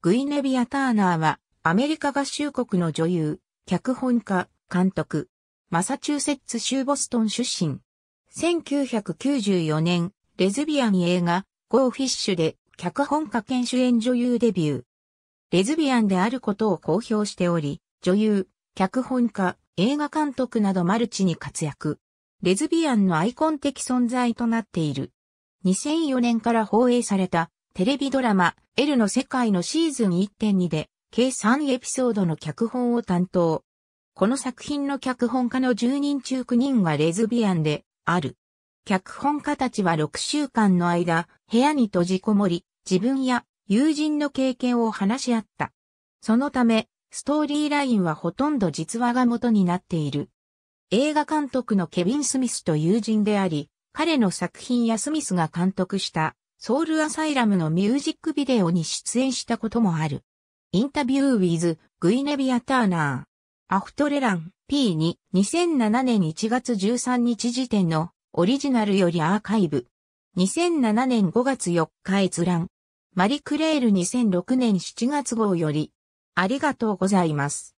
グイネビア・ターナーは、アメリカ合衆国の女優、脚本家、監督、マサチューセッツ州ボストン出身。1994年、レズビアン映画、ゴーフィッシュで、脚本家兼主演女優デビュー。レズビアンであることを公表しており、女優、脚本家、映画監督などマルチに活躍。レズビアンのアイコン的存在となっている。2004年から放映されたテレビドラマ、L の世界のシーズン1.2で、計3エピソードの脚本を担当。この作品の脚本家の10人中9人がレズビアンで、ある。脚本家たちは6週間の間、部屋に閉じこもり、自分や友人の経験を話し合った。そのため、ストーリーラインはほとんど実話が元になっている。映画監督のケビン・スミスと友人であり、彼の作品やスミスが監督したソウルアサイラムのミュージックビデオに出演したこともある。インタビュー with グイネビア・ターナー。アフトレラン P2 2007年1月13日時点のオリジナルよりアーカイブ。2007年5月4日閲覧。マリクレール2006年7月号より。ありがとうございます。